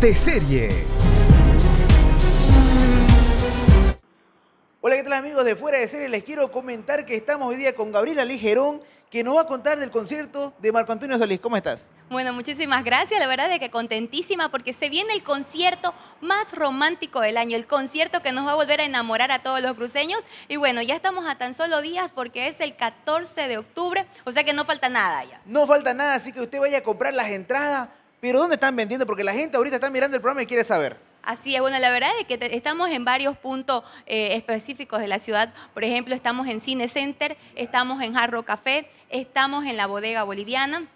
de serie. Hola, ¿qué tal amigos de Fuera de Serie? Les quiero comentar que estamos hoy día con Gabriela Ligerón, que nos va a contar del concierto de Marco Antonio Solís. ¿Cómo estás? Bueno, muchísimas gracias. La verdad es que contentísima porque se viene el concierto más romántico del año, el concierto que nos va a volver a enamorar a todos los cruceños. Y bueno, ya estamos a tan solo días porque es el 14 de octubre, o sea que no falta nada ya. No falta nada, así que usted vaya a comprar las entradas pero ¿dónde están vendiendo? Porque la gente ahorita está mirando el programa y quiere saber. Así es, bueno, la verdad es que estamos en varios puntos eh, específicos de la ciudad. Por ejemplo, estamos en Cine Center, estamos en Jarro Café, estamos en la Bodega Boliviana,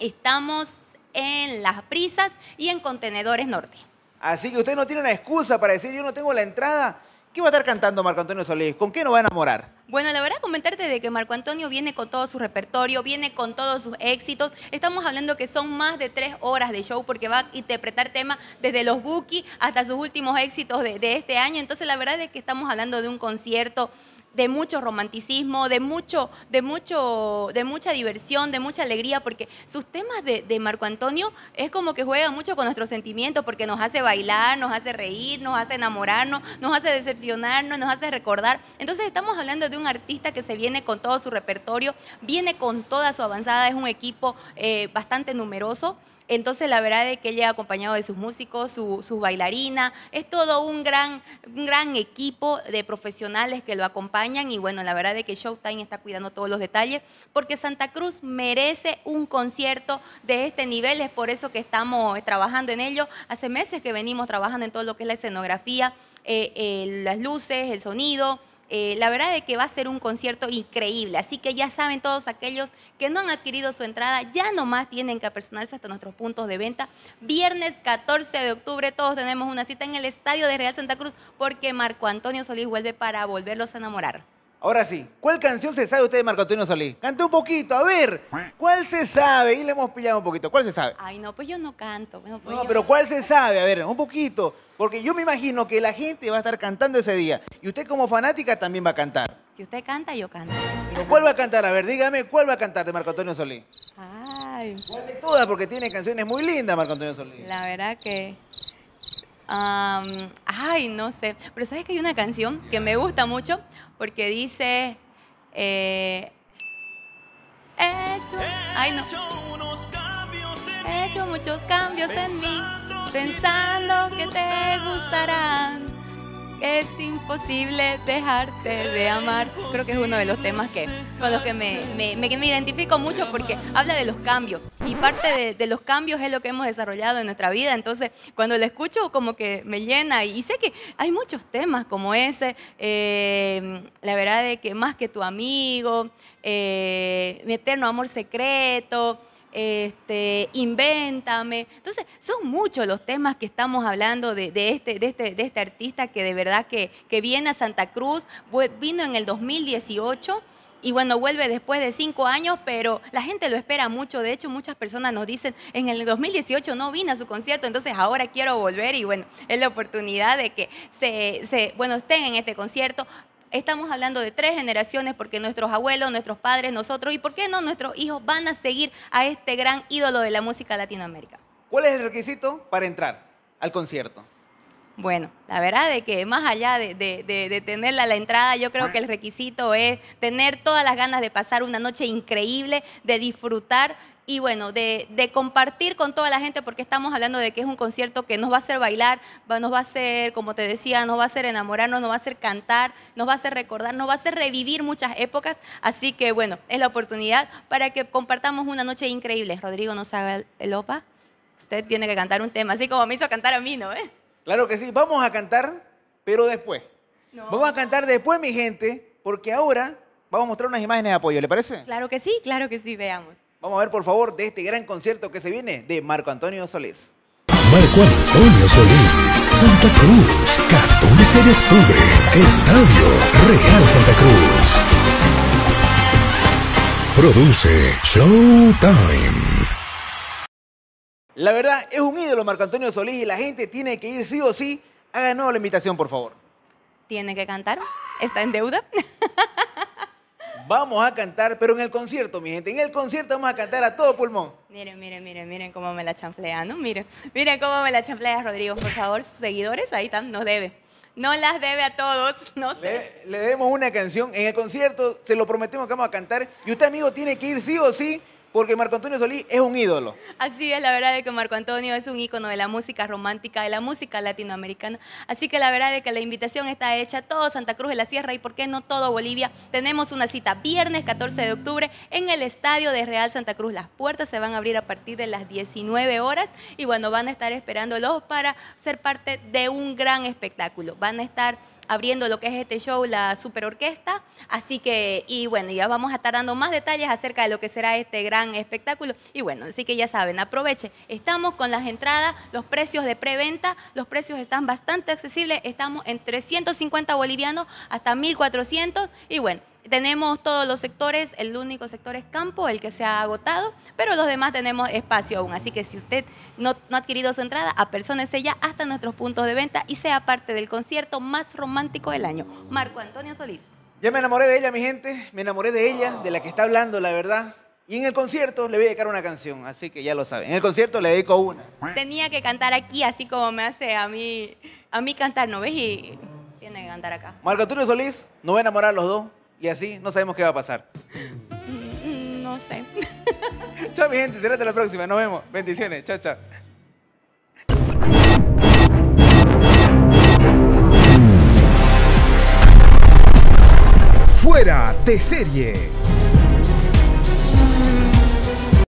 estamos en Las Prisas y en Contenedores Norte. Así que usted no tiene una excusa para decir yo no tengo la entrada ¿Qué va a estar cantando Marco Antonio Solís? ¿Con qué nos va a enamorar? Bueno, la verdad comentarte de que Marco Antonio viene con todo su repertorio, viene con todos sus éxitos. Estamos hablando que son más de tres horas de show porque va a interpretar temas desde los bookies hasta sus últimos éxitos de, de este año. Entonces la verdad es que estamos hablando de un concierto de mucho romanticismo, de, mucho, de, mucho, de mucha diversión, de mucha alegría, porque sus temas de, Marco Antonio es como que juega mucho con nuestros sentimientos, porque nos hace bailar, nos hace reír, nos hace enamorarnos, nos hace decepcionarnos, nos hace recordar. Entonces estamos hablando de un artista que se viene con todo su repertorio, viene con toda su avanzada, es un equipo eh, bastante numeroso. Entonces la verdad es que ella llega acompañado de sus músicos, su, bailarinas. es todo un gran, un gran equipo de profesionales que lo acompañan y bueno, la verdad es que Showtime está cuidando todos los detalles porque Santa Cruz merece un concierto de este nivel, es por eso que estamos trabajando en ello. Hace meses que venimos trabajando en todo lo que es la escenografía, eh, eh, las luces, el sonido, eh, la verdad es que va a ser un concierto increíble, así que ya saben todos aquellos que no han adquirido su entrada, ya nomás tienen que apersonarse hasta nuestros puntos de venta. Viernes 14 de octubre todos tenemos una cita en el Estadio de Real Santa Cruz porque Marco Antonio Solís vuelve para volverlos a enamorar. Ahora sí, ¿cuál canción se sabe usted de Marco Antonio Solís? Cante un poquito, a ver, ¿cuál se sabe? Y le hemos pillado un poquito, ¿cuál se sabe? Ay, no, pues yo no canto. Pues no, pero ¿cuál se sabe? A ver, un poquito, porque yo me imagino que la gente va a estar cantando ese día y usted como fanática también va a cantar. Si usted canta, yo canto. ¿cuál va a cantar? A ver, dígame, ¿cuál va a cantar de Marco Antonio Solís? Ay. ¿Cuál todas? Porque tiene canciones muy lindas Marco Antonio Solís. La verdad que ay, no sé. Pero sabes que hay una canción que me gusta mucho porque dice. Eh, hecho. He hecho muchos cambios en mí, pensando que te gustarán. Es imposible dejarte de amar. Creo que es uno de los temas que, con los que me, identifico mucho porque habla de los cambios. Y parte de, los cambios es lo que hemos desarrollado en nuestra vida. Entonces, cuando lo escucho, como que me llena. Y sé que hay muchos temas como ese. Eh, la verdad de que más que tu amigo, eh, mi eterno amor secreto este, invéntame. Entonces, son muchos los temas que estamos hablando de, este, este, de este, artista que de verdad que, viene a Santa Cruz, vino en el 2018. Y bueno, vuelve después de cinco años, pero la gente lo espera mucho. De hecho, muchas personas nos dicen, en el 2018 no vine a su concierto, entonces ahora quiero volver. Y bueno, es la oportunidad de que se bueno, estén en este concierto estamos hablando de tres generaciones porque nuestros abuelos, nuestros padres, nosotros y por qué no nuestros hijos van a seguir a este gran ídolo de la música latinoamérica. ¿Cuál es el requisito para entrar al concierto? Bueno, la verdad es que más allá de, tenerla a la entrada, yo creo que el requisito es tener todas las ganas de pasar una noche increíble, de disfrutar y bueno, de, compartir con toda la gente porque estamos hablando de que es un concierto que nos va a hacer bailar, nos va a hacer, como te decía, nos va a hacer enamorarnos, nos va a hacer cantar, nos va a hacer recordar, nos va a hacer revivir muchas épocas. Así que bueno, es la oportunidad para que compartamos una noche increíble. Rodrigo nos haga el opa. Usted tiene que cantar un tema, así como me hizo cantar a mí, ¿no? ¿Eh? Claro que sí, vamos a cantar, pero después. Vamos a cantar después, mi gente, porque ahora vamos a mostrar unas imágenes de apoyo, ¿le parece? Claro que sí, claro que sí, veamos. Vamos a ver, por favor, de este gran concierto que se viene de Marco Antonio Solís. Marco Antonio Solís, Santa Cruz, 14 de octubre, Estadio Real Santa Cruz. Produce Showtime. La verdad, es un ídolo Marco Antonio Solís y la gente tiene que ir sí o sí. Ha la invitación, por favor. Tiene que cantar, está en deuda. Vamos a cantar, pero en el concierto, mi gente. En el concierto vamos a cantar a todo pulmón. Miren, miren, miren, miren cómo me la champlea, ¿no? Miren, miren cómo me la champlea Rodrigo. Por favor, sus seguidores, ahí están, nos debe. No las debe a todos, no sé. Le, le demos una canción. En el concierto se lo prometemos que vamos a cantar. Y usted, amigo, tiene que ir sí o sí porque Marco Antonio Solís es un ídolo. Así es, la verdad es que Marco Antonio es un ícono de la música romántica, de la música latinoamericana. Así que la verdad es que la invitación está hecha a todo Santa Cruz de la Sierra y por qué no todo Bolivia. Tenemos una cita viernes 14 de octubre en el Estadio de Real Santa Cruz. Las puertas se van a abrir a partir de las 19 horas y bueno, van a estar esperándolos para ser parte de un gran espectáculo. Van a estar abriendo lo que es este show, la super orquesta. Así que, y bueno, ya vamos a estar dando más detalles acerca de lo que será este gran espectáculo. Y bueno, así que ya saben, aprovechen. Estamos con las entradas, los precios de preventa, los precios están bastante accesibles. Estamos en 350 bolivianos hasta 1400. Y bueno, tenemos todos los sectores, el único sector es campo, el que se ha agotado, pero los demás tenemos espacio aún. Así que si usted no, ha adquirido su entrada, apersónese ya hasta nuestros puntos de venta y sea parte del concierto más romántico del año. Marco Antonio Solís. Ya me enamoré de ella, mi gente, me enamoré de ella, de la que está hablando, la verdad. Y en el concierto le voy a dedicar una canción, así que ya lo saben. En el concierto le dedico una. Tenía que cantar aquí, así como me hace a mí, a mí cantar, ¿no ves? Y tiene que cantar acá. Marco Antonio Solís, ¿no va a enamorar los dos. Y así no sabemos qué va a pasar. Mm, no sé. Chao, mi gente. Será hasta la próxima. Nos vemos. Bendiciones. Chao, chao. Fuera de serie.